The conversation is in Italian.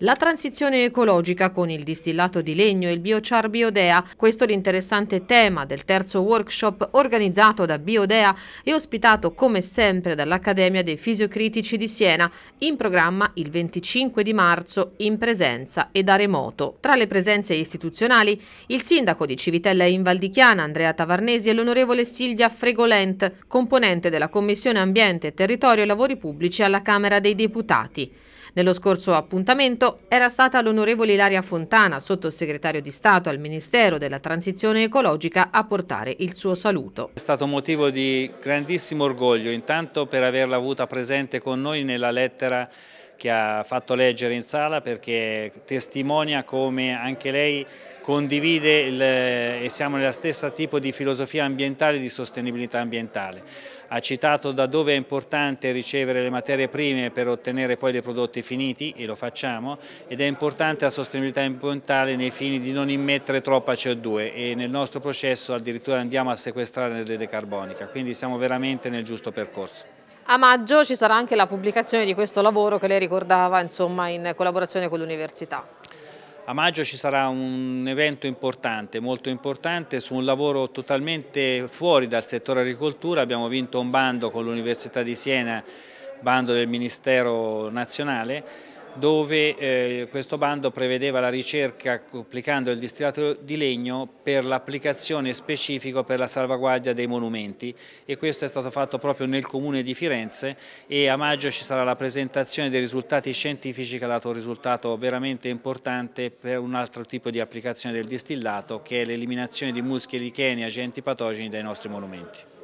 La transizione ecologica con il distillato di legno e il biochar Biodea, questo è l'interessante tema del terzo workshop organizzato da Biodea e ospitato come sempre dall'Accademia dei Fisiocritici di Siena, in programma il 25 di marzo in presenza e da remoto. Tra le presenze istituzionali il sindaco di Civitella in Valdichiana Andrea Tavarnesi e l'onorevole Silvia Fregolent, componente della Commissione Ambiente, Territorio e Lavori Pubblici alla Camera dei Deputati. Nello scorso appuntamento merito era stata l'onorevole Ilaria Fontana, sottosegretario di Stato al Ministero della Transizione Ecologica, a portare il suo saluto. È stato motivo di grandissimo orgoglio, intanto per averla avuta presente con noi nella lettera che ha fatto leggere in sala perché testimonia come anche lei condivide il, eh, e siamo nella stessa tipo di filosofia ambientale e di sostenibilità ambientale. Ha citato da dove è importante ricevere le materie prime per ottenere poi dei prodotti finiti, e lo facciamo, ed è importante la sostenibilità ambientale nei fini di non immettere troppa CO2 e nel nostro processo addirittura andiamo a sequestrare l'energia carbonica, quindi siamo veramente nel giusto percorso. A maggio ci sarà anche la pubblicazione di questo lavoro che lei ricordava insomma, in collaborazione con l'università. A maggio ci sarà un evento importante, molto importante, su un lavoro totalmente fuori dal settore agricoltura. Abbiamo vinto un bando con l'Università di Siena, bando del Ministero Nazionale, dove eh, questo bando prevedeva la ricerca applicando il distillato di legno per l'applicazione specifico per la salvaguardia dei monumenti e questo è stato fatto proprio nel comune di Firenze e a maggio ci sarà la presentazione dei risultati scientifici che ha dato un risultato veramente importante per un altro tipo di applicazione del distillato che è l'eliminazione di muschi licheni e agenti patogeni dai nostri monumenti.